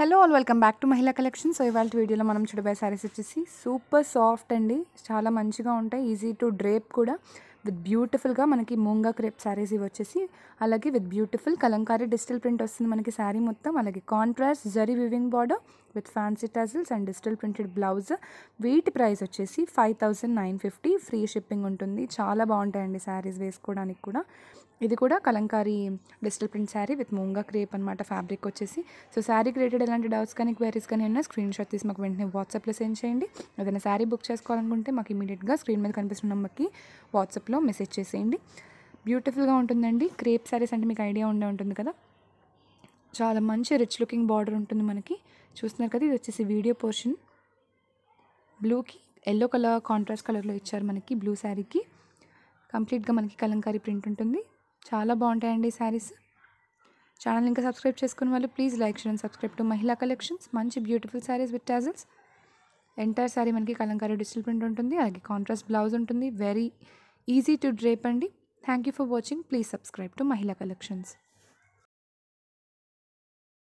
hello all welcome back to Mahila collection so ఇవాళ వీడియోలో మనం చూడబోయే శారీస్ వచ్చేసి సూపర్ సాఫ్ట్ అండి చాలా మంచిగా ఉంటాయి ఈజీ టు డ్రేప్ కూడా విత్ బ్యూటిఫుల్గా మనకి మూంగా క్రేప్ శారీస్ ఇవి వచ్చేసి అలాగే with beautiful Kalamkari digital print వస్తుంది మనకి శారీ మొత్తం అలాగే contrast zari weaving border with fancy tassels and digital printed blouse వీటి ప్రైస్ వచ్చేసి five thousand nine fifty free shipping ఉంటుంది చాలా బాగుంటాయండి శారీస్ వేసుకోవడానికి కూడా ఇది కూడా Kalamkari digital print sari with moonga crepe అనమాట ఫ్యాబ్రిక్ వచ్చేసి సో శారీ రిలేటెడ్ ఎలాంటి డౌట్స్ కానీ క్వైరీస్ కానీ ఉన్నా స్క్రీన్ షాట్ తీసి మాకు వెంటనే వాట్సాప్లో సెండ్ చేయండి ఏదైనా శారీ బుక్ చేసుకోవాలనుకుంటే మాకు ఇమీడియట్గా స్క్రీన్ మీద కనిపిస్తున్న నెంబర్కి వాట్సాప్ వాట్సాప్లో మెసేజ్ చేసేయండి బ్యూటిఫుల్గా ఉంటుందండి క్రేప్ శారీస్ అంటే మీకు ఐడియా ఉండే ఉంటుంది కదా చాలా మంచి రిచ్ లుకింగ్ బార్డర్ ఉంటుంది మనకి చూస్తున్నారు కదా ఇది వచ్చేసి వీడియో పోర్షన్ బ్లూకి ఎల్లో కలర్ కాంట్రాస్ట్ కలర్లో ఇచ్చారు మనకి బ్లూ శారీకి కంప్లీట్గా మనకి కలంకారీ ప్రింట్ ఉంటుంది చాలా బాగుంటాయండి శారీస్ ఛానల్ ఇంకా సబ్స్క్రైబ్ చేసుకున్న వాళ్ళు please like share subscribe to Mahila collections మంచి beautiful saris with tassels entire sari మనకి కలంకారీ డిజిటల్ ప్రింట్ ఉంటుంది అలాగే కాంట్రాస్ట్ బ్లౌజ్ ఉంటుంది వెరీ ఈజీ టు డ్రేప్ అండి thank you for watching please subscribe to Mahila collections